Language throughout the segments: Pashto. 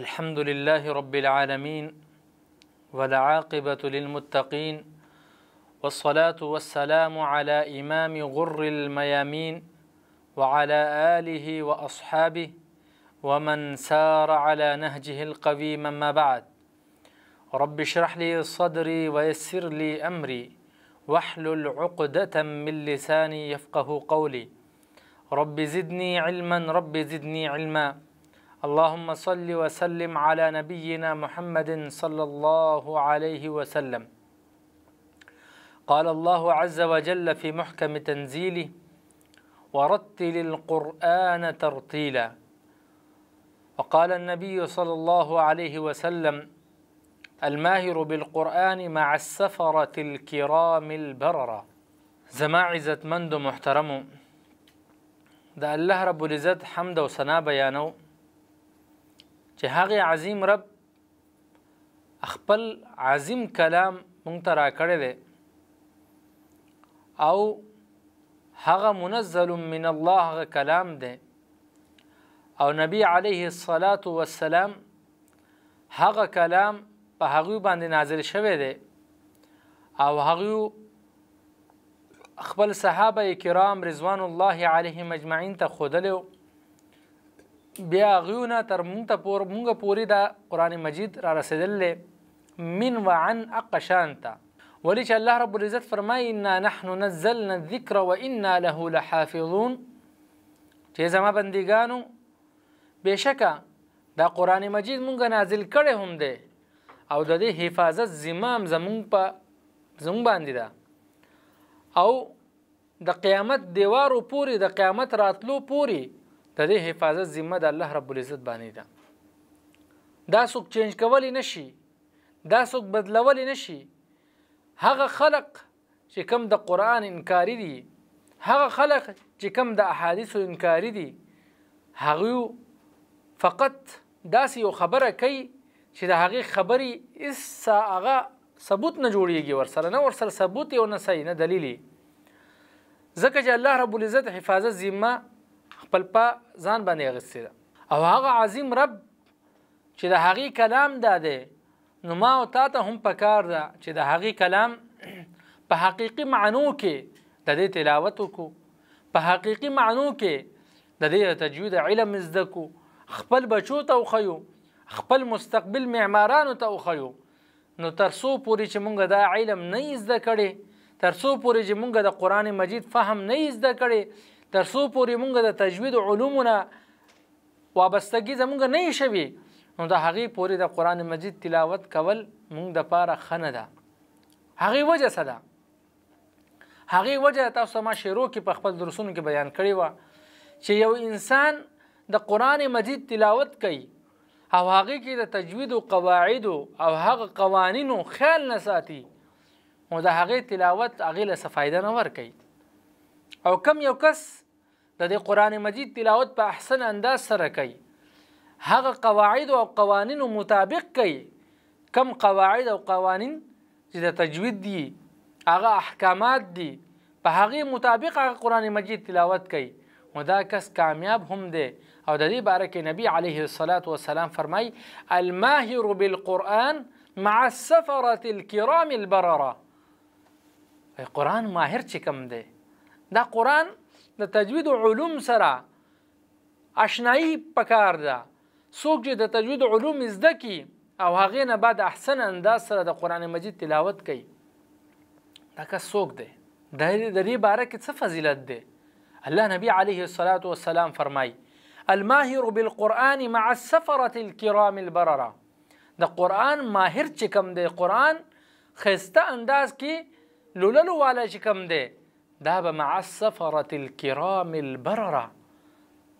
الحمد لله رب العالمين والعاقبة للمتقين والصلاة والسلام على إمام غر الميامين وعلى آله وأصحابه ومن سار على نهجه القويم ما بعد رب اشرح لي صدري ويسر لي أمري واحلل عقدة من لساني يفقه قولي رب زدني علما رب زدني علما اللهم صل وسلم على نبينا محمد صلى الله عليه وسلم قال الله عز وجل في محكم تنزيله ورتل القرآن ترتيلا وقال النبي صلى الله عليه وسلم الماهر بالقرآن مع السفرة الكرام البررة زما عزت مند و محترمو الله رب لزد حمد و بيانو بیانو چې هغه عظیم رب خپل عظیم کلام مونږ ته راکړی دی او هغه منزل من الله هغه کلام دی او نبی علیه الصلاۃ والسلام هغه کلام په هغه باندې نازل شوی دی او هغه خپل صحابه کرام رضوان الله علیهم اجمعین ته خودلو بیا غیونه تر مونږ ته پور مونږ پوری دا قران مجید را رسیدلې من وعن اقشانتا ولی چې الله رب العزت فرمایي انا نحن نزلنا الذکر وانا له لحافظون چې زما بندګانو بشکه دا قران مجید مونږ نازل کړي هم دی او د دې حفاظت زمام زمونږ په زمونږ باندې ده او د قیامت دیوارو پوری د قیامت راتلو پوری د دې حفاظت ذمہ د الله رب العزت باندې ده دا څوک چینج کولی نشي دا څوک بدلولی نشي هغه خلق چې کم د قران انکاری دي هغه خلق چې کم د احادیث انکاری دي هغه فقط داسې یو خبره کوي چې د هغې خبرې اسا هغه ثبوت نه جوړیږي ورسره نه ورسره ثبوت یو نه صحیح نه دلیلی ځکه چې الله رب العزت حفاظت ذمه پلپا ځان باندې اغستې ده او هغه عظیم رب چې د هغې کلام دا دی نو ما او تا ته هم پکار ده چې د هغې کلام په حقیقي معنو کې د دې تلاوت وکړو په حقیقي معنو کې د دې تجوید علم زده کړو خپل بچو ته وښیو خپل مستقبل معمارانو ته وښیو نو ترسو پورې چې مونږ دا علم نه زده کړي ترسو پورې چې مونږ د قران مجید فهم نه زده کړي تر څو پورې مونږ د تجوید علومونه وابستګي زمونږ نه شوي نو د هغې پورې د قرآن مجید تلاوت کول مونږ د پاره خنه ده هغې وجه څه ده هغې وجه تاسو ما شیرو کې په خپل درسونو کې بیان کړی وه چې یو انسان د قرآن مجید تلاوت کوي او هغه کې د تجوید او قواعد او هغه قوانینو خیال نه ساتي او د هغه تلاوت هغه له فائدہ نه ور کوي او کم یو کس د دې قران مجید تلاوت په احسن انداز سره کوي هغه قواعد او قوانین مطابق کوي کم قواعد او قوانین چې د تجوید دي هغه احکامات دي په هغه مطابق هغه قران مجید تلاوت کوي نو دا کس کامیاب هم دی او د دې باره کې نبی علیه الصلاة والسلام فرمای الماهر بالقرآن مع السفرة الكرام البرره قرآن ماهر چې کم دی دا قرآن د تجوید علوم سره اشنایی پکار ده څوک چې د تجوید علوم زده کی او هغې نه بعد احسن انداز سره د قرآن مجید تلاوت کوي دا کس څوک دی د دې باره کې څه فضیلت دی الله نبی علیه الصلاة والسلام فرمایي الماهر بالقرآن مع السفرة الكرام البرره د قرآن ماهر چې کم دی قرآن خسته انداز کې لوللو والا چې کم دی دا به مع السفرة الكرام البرره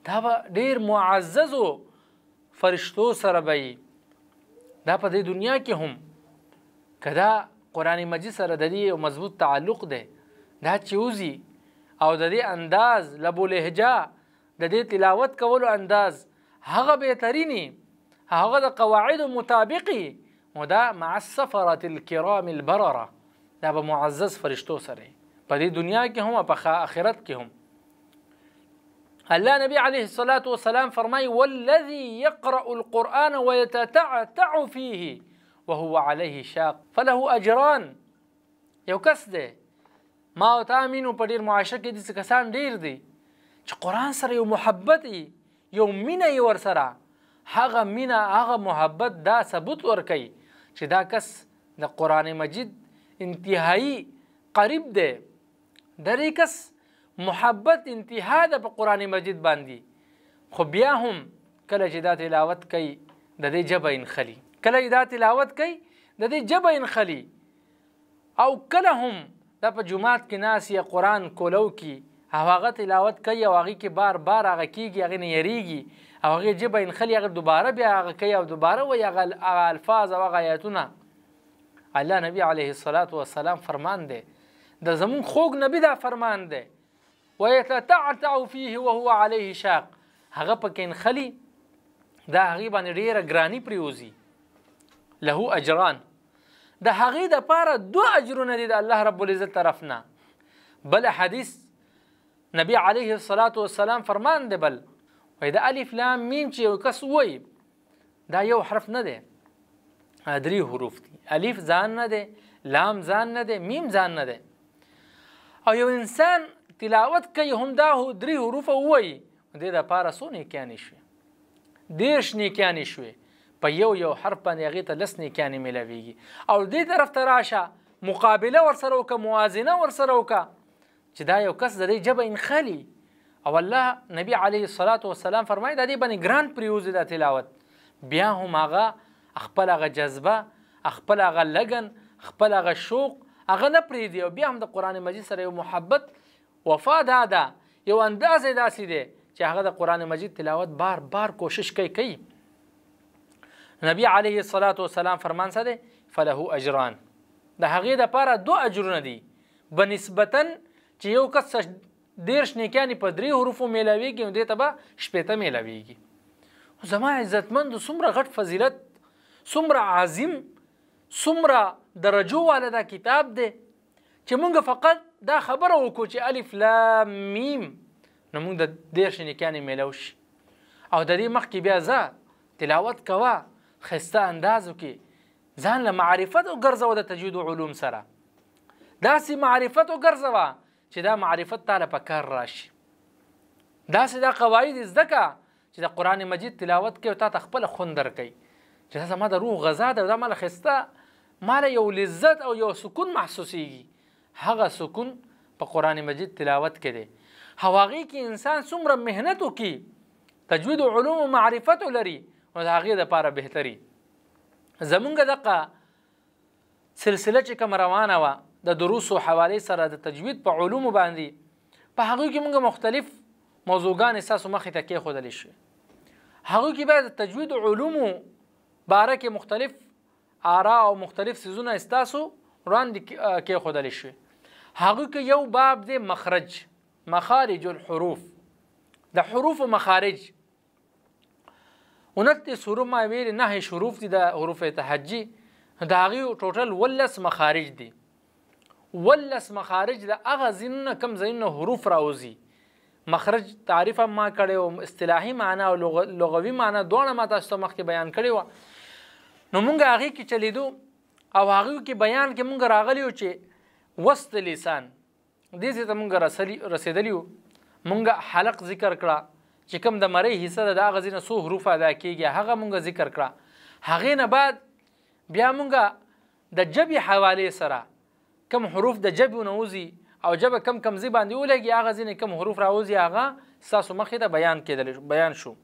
دا به ډیر معززو فرشتو سره به دا په دې دنیا کې هم کدا قران مجید سره د دې یو مضبوط تعلق دی دا چوزي او د دې انداز لبو لهجه د دې تلاوت کولو انداز هغه بهترینی هغه د قواعد مطابقي ودا مع السفرة الكرام البرره دا به معزز فرشتو سره په دې دنیا کې هم او په آخرت کې هم الله نبی عليه الصلاة والسلام فرمای والذي يقرأ القرآن ويتتعتع فيه وهو عليه شاق فله أجران یو کس دی ما او تا امینو په ډیر معاشه کې داسې کسان ډیر دي چې قرآن سره یو محبت یي یو مینه یې ورسره هغه مینه هغه محبت دا ثبوت ورکوي چې دا کس د قرآن مجید انتهایی قریب دی درې کس محبت انتها د په قران مجید باندې خو بیا هم کله چې دا تلاوت کوي د دې جبه انخلي کله چې دا تلاوت کوي د دې جبه انخلي او کله هم د په جمعات کې ناس یا قران کولو کې او هغه تلاوت کوي او هغه کې بار بار هغه کیږي هغه نه یریږي او هغه جبه انخلي هغه دوباره بیا هغه کوي او دوباره وي هغه الفاظ او هغه آیاتونه الله نبی علیه الصلاۃ والسلام فرمان دی د زمون خوګ نبی دا فرمان دی ويتتعتع فيه وهو عليه شاق هغه پکې خلی دا هغه باندې ډیره ګرانی پریوزی له اجران د هغه د پاره دو اجرونه دي د الله رب العزت طرفنا بل حدیث نبی علیه الصلاۃ والسلام فرمان دی بل وای دا الف لام میم چې یو کس وای دا یو حرف نه دی درې حروف دي الف ځان نه دی لام ځان نه دی میم ځان نه دی او یو انسان تلاوت کوي هم دا درې حروف ووایي د دې دپاره څو نیکیانې شوې دېرش نیکیانې شوې په یو یو حرف باندې هغې ته لس نیکیانې میلاویږي او دې طرف ته راشه مقابله ورسره وکړه موازنه ورسره وکړه چې دا یو کس د دې ژبه انخالي او الله نبی علیه الصلاة والسلام فرمایي دا دې باندې ګران پرېوځي دا تلاوت بیا هم هغه خپل هغه جذبه خپل هغه لګن خپل هغه شوق هغه نه پریږدي او بیا هم د قرآن مجید سره یو محبت وفا دا ده یو انداز یې داسې دی چې هغه د قرآن مجید تلاوت بار بار کوشش کوي کوي نبی علیه الصلاة والسلام فرمان څه دی فله اجران د هغې دپاره دوه اجرونه دي بنسبتا چې یو کس دېرش نیکیانې په درې حروفو میلاویږي نو دې ته به شپېته میلاویږي زما عزتمندو څومره غټ فضیلت څومره عظیم څومره درجو والا دا کتاب دی چې مونږ فقط دا خبره وکړو چې الف لام میم نو مونږ د دیرش نکانې میلو شي او د دې مخکې بیا ځه تلاوت کوه ښایسته اندازو کې ځان له معرفت وګرځوه د تجوید علوم سره داسې معرفت وګرځوه چې دا معرفت تاله په کار راشي داسې دا قواعد زده کړه چې د قرآن مجید تلاوت کوي او تا ته خپله خوند درکوي چې دا زما د روح غذا ده او دا ما له ښایسته مالا یو لذت او یو سکون محسوسیږي هغه سکون په قران مجید تلاوت کې دی هواغي کې انسان څومره مهنت وکي تجوید علوم او معرفت لري نو د هغې دپاره بهتري زمونږ دغه سلسله چې کوم روانه وه د دروسو حواله سره د تجوید په علومو باندې په هغوی کې موږ مختلف موضوعګان اساسو مخې ته کېښودلی شي هغوی کې باید د تجوید علومو باره کې مختلف آرا او مختلف سيزونه استاسو وړاندې کې خودل شي هغه کې یو باب دی مخرج مخارج الحروف د حروف مخارج ونته سوره ما ویل نه حروف دي د حروف تهجی دا غي ټوټل ولس مخارج دي ولس مخارج د اغه زینه کم زینه حروف راوزی مخرج تعریف ما کړي او اصطلاحي معنا او لغوي معنا دواړه ما تاسو مخکې بیان کړي و نو مونږ هغه کې چلیدو او هغه کې بیان کې مونږ راغلیو چې وسط لسان دې ته مونږ رسیدلیو مونږ حلق ذکر کړه چې کوم د مری حصہ د هغه ځینې سو حروف ادا کیږي هغه مونږ ذکر کړه هغه نه بعد بیا مونږ د جبې حواله سره کم حروف د جبې نوزي او جبه کم کم زی باندې ولګي هغه ځینې کم حروف راوځي هغه ساسو مخې ته بیان کېدل بیان شو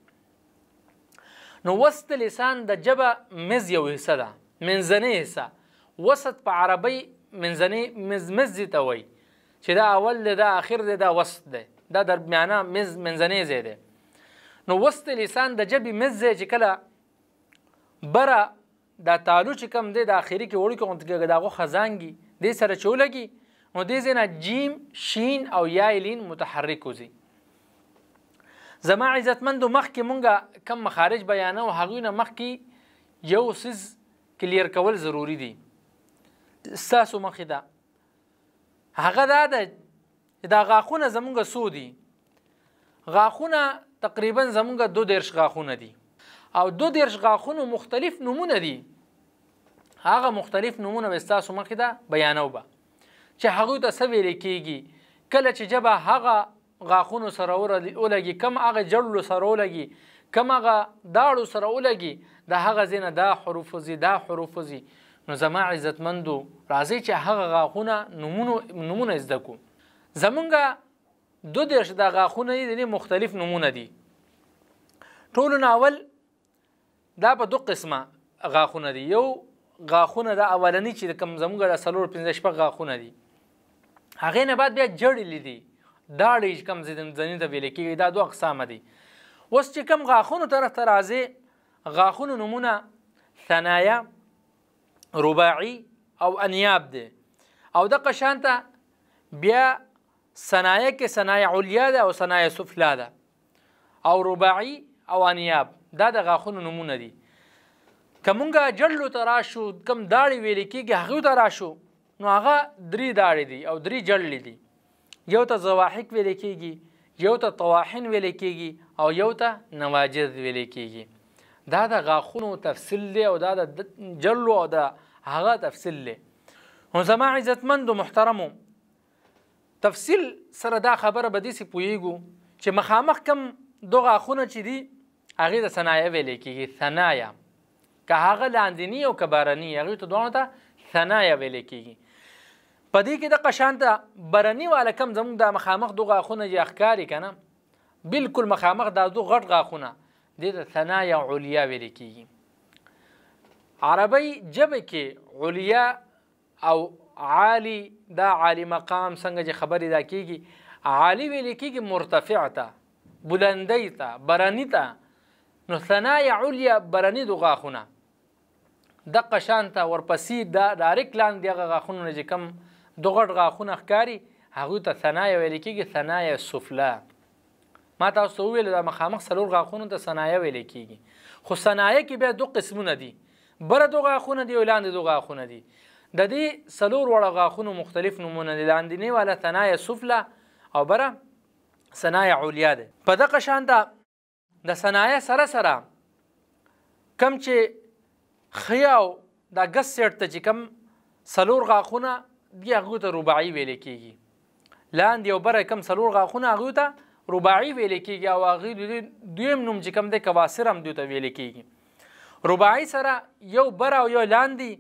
نو وسط لسان د جبه مز یو حصه ده منځنۍ حصه وسط په عربی منځنۍ مز مز ته وایي چې دا اول دی دا اخر دی دا وسط دی دا درمیانه مز منځنۍ ځای دی نو وسط لسان د جبې مز ځای چې کله بره دا تالو چې کم دی د اخري کې وړو کې غونډه داغه خزانګي دې سره چولګي نو دې ځای نه جیم شین او یا لین متحرک وځي زما عزتمندو مخکې مونږه کم مخارج بیانو هغوی نه مخکې یو سیز کلیر کول ضروری دي ستاسو مخې ده هغه دا ده چې دا غاښونه زمونږ څو دي غاښونه تقریبا زمونږ دو دیرش غاښونه دي او دو دیرش غاښونو مختلف نمونه دي هغه مختلف نمونه به ستاسو مخې ده بیانو به چې هغوی ته څه ویلی کیږي کله چې ژبه هغه غاښونو سره ولګي کم هغه جړلو سره ولګي کم هغه داړو سره ولګي د هغه ځای نه دا حروف ځي دا حروف ځي نو زما عزتمندو راځئ چې هغه غاښونه نومونه نومونه زده کړو زمونږ دو دېرش د غاښونه دي د مختلف نومونه دي ټولو نه اول دا په دوه قسمه غاښونه دي یو غاښونه د اولنی چې کم زمونږ د څلور پنځه شپږ غاښونه دي هغې نه بعد بیا جړلې دي دا اړې چې کوم زنځنې ته ویل کېږي دا دوه اقسام دي اوس چې کوم غاښونو طرف ته راځي غاښونو نومونه ثنایا رباعي او انیاب دي او د قشانته بیا صنایع کې صنایع علیا ده او صنایع سفلا ده او رباعي او انیاب دا د غاښونو نمونه دي کومګه جړلو ته راشو کم داړي ویل کېږي هغه ته راشو نو هغه درې داړي دي او درې جړلې دي یو ته زواحق ویل کېږي یو ته طواحن ویل کېږي او یو ته نواجذ ویل کېږي دا د غاښونو تفصیل دی او دا د جلو او د هغه تفصیل دی هم زما عزتمندو محترمو تفصیل سره دا خبره به داسې پوهیږو چې مخامخ کم دو غاښونه چې دي هغې د ثنایه ویل کېږي ثنایه که هغه لاندینی او که بارني هغې ته دواړو ته ثنایه ویل کېږي په دې کې د قشانته برنی والا کم زموږ د مخامخ دو غاخونه چې اخکاری کنه بالکل مخامخ دا دو غټ غاخونه د ثنایا علیا ویل کیږي عربی جبه کې علیا او عالی دا عالی مقام څنګه چې خبرې دا کیږي عالی ویل کیږي مرتفع ته بلندی ته برنی ته نو ثنایا علیا برنی دو غاخونه د قشانته ورپسې دا ډایرک لاندې غاخونه چې کم دو غټ غاښونه ښکاري هغوی ته ثنایه ویل کېږي ثنایه سفله ما تاسو ته وویل دا مخامخ څلور غاښونو ته ثنایه ویل کېږي خو ثنایه کې بیا دو قسمونه دي بره دو غاښونه دي او لاندې دو غاښونه دي د دې څلور وړه غاښونو مختلف نومونه دي لاندینۍ والا ثنایه سفله او بره صنایع علیا ده په دغه شان ده د صنایع سره سره کم چې خیاو دا ګس سیټ ته چې کم سلور غاښونه دی هغه ته رباعي ویل کیږي لاندې یو بره کم سلور غاخونه هغه ته رباعي ویل کیږي او هغه دویم نوم چې کم دی کواسر هم دوی ته ویل کیږي رباعي سره یو بره او یو لاندې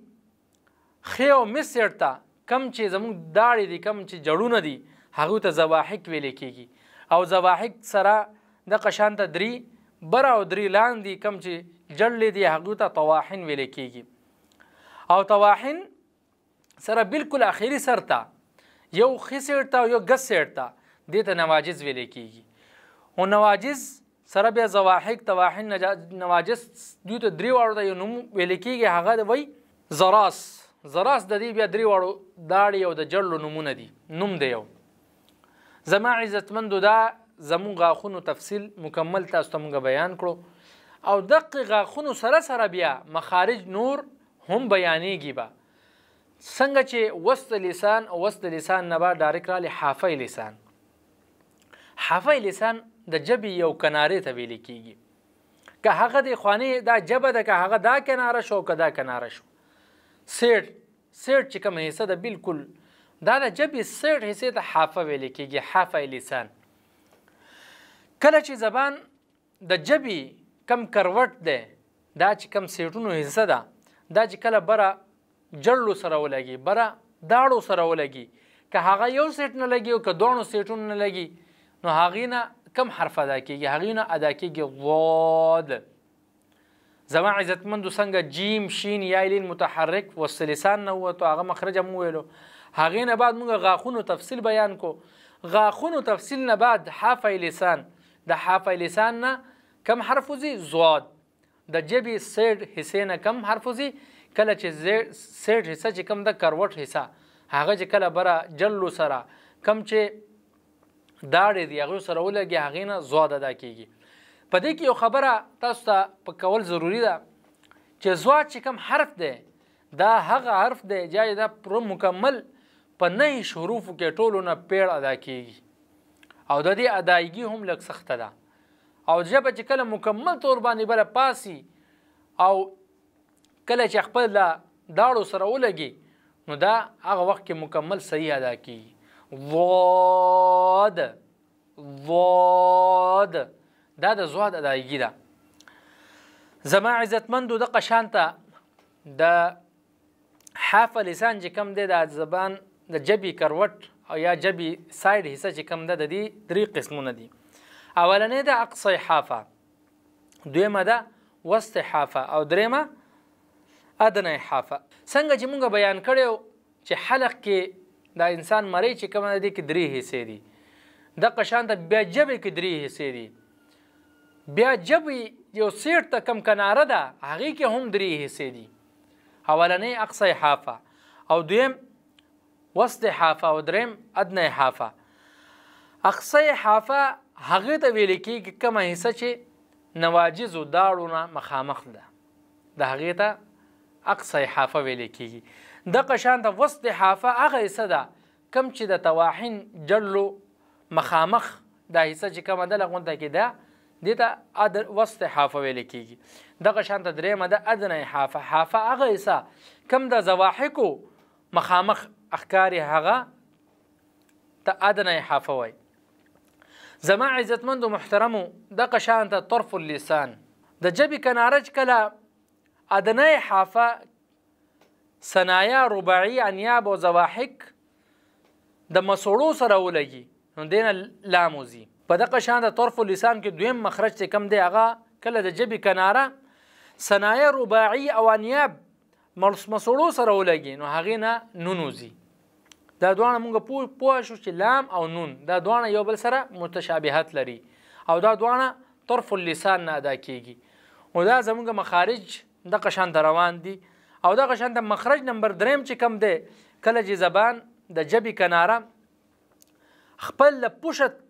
خې او مسټ ته کم چې زموږ داړې دي کم چې جړونه دي هغه ته زواحق ویل کیږي او زواحق سره د قشان ته دري بره او دري لاندې کم چې جړلې دي هغه ته طواحن ویل کیږي او طواحن سره بالکل اخیری سر ته یو ښي سیډ ته او یو ګس سیډ ته دې ته نواجز ویلی کیږي او نواجز سره بیا زواحق تواحن نواجس دوی ته درې واړو ته یو نوم ویل کېږي هغه وای زراس زراس د دې بیا درې واړو داړې او د جړلو نومونه دي نوم دی یو زما عزتمندو دا زمون غاښونو تفصیل مکمل تاسو ته موږ بیان کړو او دقې غاښونو سره سره بیا مخارج نور هم بیانېږي به څنګه چې وسط لسان وسط لسان نه به ډایرک رالی حافی لسان حافی لسان د جبې یو کنارې ته ویل کیږي که هغه د خوانی دا جبه ده که هغه دا کناره شو که دا کناره شو سیټ سیټ چې کوم حصه ده بالکل دا د جبې سیټ حصې ته حافه ویل کیږي حافی لسان کله چې زبان د جبې کم کروټ ده دا چې کم سیټونو حصه ده دا چې کله بره جړلو سره ولګي بره داړو سره ولګي که هغه یو سیټ نه لګي او که دوه سیټونه نه لګي نو هغې نه کم حرف ادا کیږي هغې نه ادا کیږي ضاد زما عزتمندو څنګه جیم شین یا لین متحرک وسلسان نه وته هغه مخرج هم ویلو هغې نه بعد موږ غاښونو تفصیل بیان کو غاښونو تفصیل نه بعد حافی لسان د حافی لسان نه کم حرف وځي ضاد د جبې سیډ حصې نه کم حرف وځي کله چې سیټ حصہ چې کم د کروټ حصہ هغه چې کله بره جلو سره کم چې داړې دی هغه سره ولګي هغه نه زواد ادا کیږي په دې کې یو خبره تاسو ته په کول ضروری ده چې زواد چې کم حرف دی دا هغه حرف دی چې دا پر مکمل په نه حروف کې ټولو نه پیړ ادا کیږي او د دې ادایګي هم لږ سخته ده او ژبه چې کله مکمل تور باندې بل پاسي او کله چې خپل لا داړو سره ولګي نو دا هغه وخت کې مکمل صحیح ادا کیږي ضاد ضاد دا د زواد ادایګي ده زما عزتمندو د قشانته د حاف لسان چې کم دی د زبان د جبی کروټ او یا جبی ساید حصہ چې کم ده د دې درې قسمونه دي اولنې ده اقصی حافه دویمه ده وسط حافه او دریمه ادنه حافه څنګه چې مونږ بیان کړیو چې حلق کې دا انسان مری چې کوم دی کې درې حصے دي د قشان د بیا جبې کې درې حصے دي بیا جبې یو سیټ ته کم کناره ده هغه کې هم درې حصے دي اولنې اقصی حافه او دویم وسط حافه او دریم ادنه حافه اقصی حافه هغه ته ویل کېږي کومه حصه چې نواجز او داړو نه مخامخ ده د هغې ته اقصی حافه ویل کیږي د قشان د وسط حافه هغه حصہ ده کم چې د تواحن جلو مخامخ دا حصہ چې کوم ده لغونته کې ده دته ادر وسط حافه ویل کیږي د قشان ته درې مده ادنه حافه حافه هغه حصہ کم د زواحکو مخامخ اخکاری هغه ته ادنه حافه وایي زما عزتمند او محترمو د قشان ته طرف اللسان د جبی کنارج کله أدنى حافة صنایا رباعي انیاب او زواحق د مسوړو سره ولګي نو دینه لاموزي په دغه شان د طرف لسان کې دویم مخرج ته کم دی هغه کله د جبي کناره صنایا رباعي او انیاب مسوړو سره ولګي نو هغه نه نونوزي دا دوانه موږ پوه پوه شو چې لام او نون دا دوانه یو بل سره متشابهت لري او دا دوانه طرف اللسان نه ادا کیږي او دا زموږ مخارج د قشان روان دي او د قشان د مخرج نمبر دریم چې کم دی کله چې زبان د جبی کناره خپل له پوشت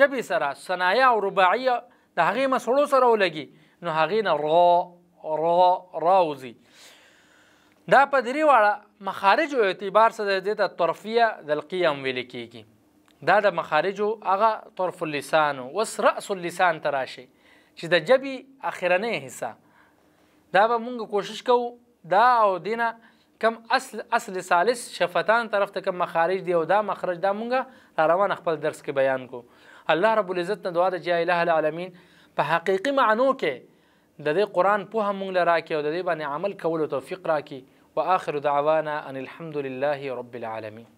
جبی سره صنایا او رباعیه د هغې مسړو سره ولګي نو هغې نه را را راوزي دا په درې واړه مخارجو اعتبار سره دې ته طرفیه د القیام ویل کیږي دا د مخارجو هغه طرف اللسان وس رأس اللسان تراشي چې د جبی اخرنۍ حصہ دا به مونږ کوشش کوو دا او دینه کم اصل اصل ثالث شفتان طرف ته کم مخارج دی او دا مخرج دا مونږه را روان خپل درس کې بیان کو الله رب العزت نه دعا د جای اله العالمین په حقيقي معنو کې د دې قران په هم مونږ لرا کې او د دې باندې عمل کول توفیق را کې واخر دعوانا ان الحمد لله رب العالمين